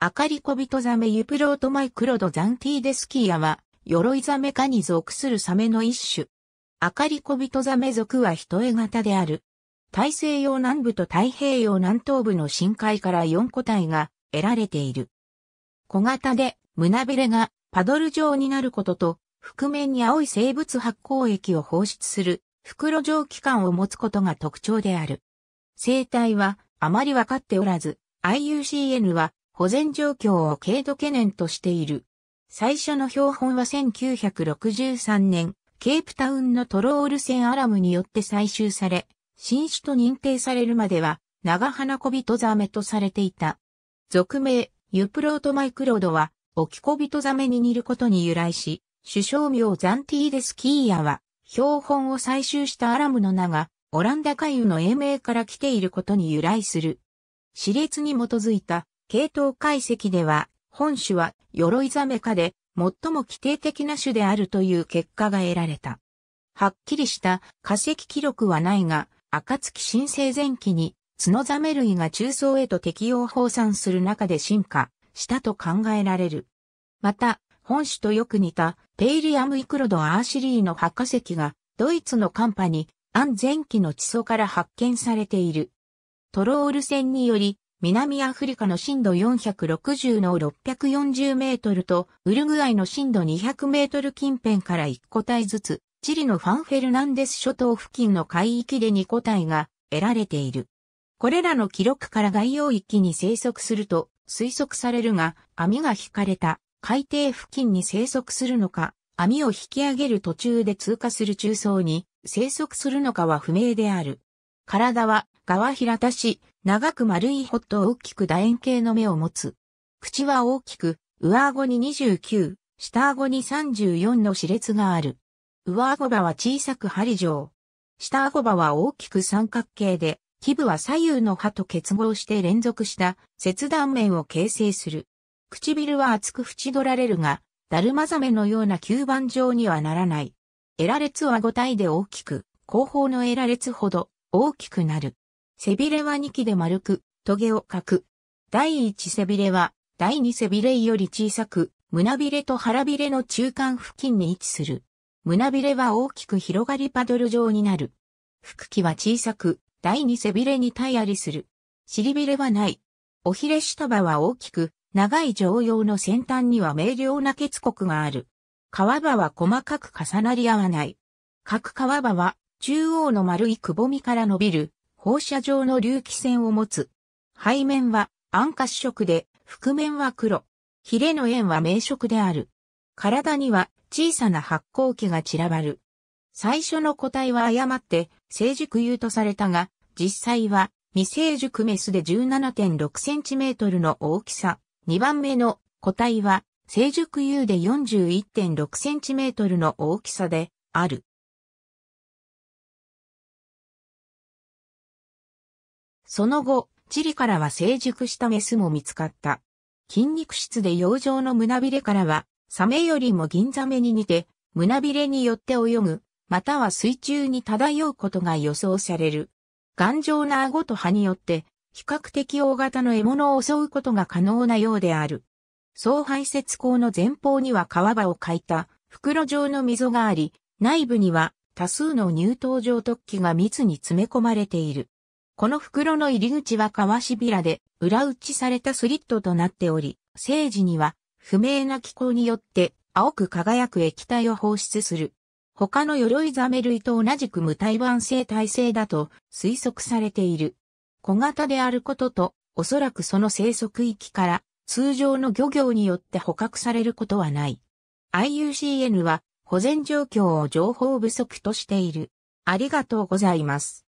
アカリコビトザメユプロートマイクロドザンティーデスキーヤは、鎧ザメ科に属するサメの一種。アカリコビトザメ属は人絵型である。大西洋南部と太平洋南東部の深海から4個体が得られている。小型で胸びれがパドル状になることと、覆面に青い生物発光液を放出する袋状器官を持つことが特徴である。生態はあまりわかっておらず、IUCN は保全状況を軽度懸念としている。最初の標本は1963年、ケープタウンのトロール船アラムによって採集され、新種と認定されるまでは、長花小人ザメとされていた。俗名、ユプロートマイクロドは、オキコビトザメに似ることに由来し、首相名ザンティーデスキーヤは、標本を採集したアラムの名が、オランダ海遊の英名から来ていることに由来する。熾烈に基づいた系統解析では、本種は鎧ザメ科で最も規定的な種であるという結果が得られた。はっきりした化石記録はないが、暁新生前期に角ザメ類が中層へと適応放散する中で進化したと考えられる。また、本種とよく似たペイリアムイクロドアーシリーの白化石がドイツのカンパに安前期の地層から発見されている。トロール線により南アフリカの震度460の640メートルと、ウルグアイの震度200メートル近辺から1個体ずつ、チリのファンフェルナンデス諸島付近の海域で2個体が得られている。これらの記録から外洋域に生息すると推測されるが、網が引かれた海底付近に生息するのか、網を引き上げる途中で通過する中層に生息するのかは不明である。体は、側平田市、長く丸いットを大きく楕円形の目を持つ。口は大きく、上顎に29、下顎に34の歯列がある。上顎歯は小さく針状。下顎歯は大きく三角形で、基部は左右の歯と結合して連続した切断面を形成する。唇は厚く縁取られるが、ダルマザメのような吸盤状にはならない。エラ列は5体で大きく、後方のエラ列ほど大きくなる。背びれは2機で丸く、トゲを描く。第1背びれは、第2背びれより小さく、胸びれと腹びれの中間付近に位置する。胸びれは大きく広がりパドル状になる。腹器は小さく、第2背びれに体ありする。尻びれはない。おひれ下場は大きく、長い常用の先端には明瞭な結国がある。皮場は細かく重なり合わない。各皮場は中央の丸いくぼみから伸びる放射状の隆起線を持つ。背面は暗褐色で、覆面は黒。ヒレの円は明色である。体には小さな発光器が散らばる。最初の個体は誤って成熟優とされたが、実際は未成熟メスで 17.6cm の大きさ。2番目の個体は成熟優で 41.6cm の大きさである。その後、チリからは成熟したメスも見つかった。筋肉質で洋上の胸びれからは、サメよりも銀ザメに似て、胸びれによって泳ぐ、または水中に漂うことが予想される。頑丈な顎と歯によって、比較的大型の獲物を襲うことが可能なようである。総排泄口の前方には川場を描いた袋状の溝があり、内部には多数の乳頭状突起が密に詰め込まれている。この袋の入り口は川しびらで裏打ちされたスリットとなっており、生時には不明な気候によって青く輝く液体を放出する。他の鎧ザメ類と同じく無体盤生態性だと推測されている。小型であることと、おそらくその生息域から通常の漁業によって捕獲されることはない。IUCN は保全状況を情報不足としている。ありがとうございます。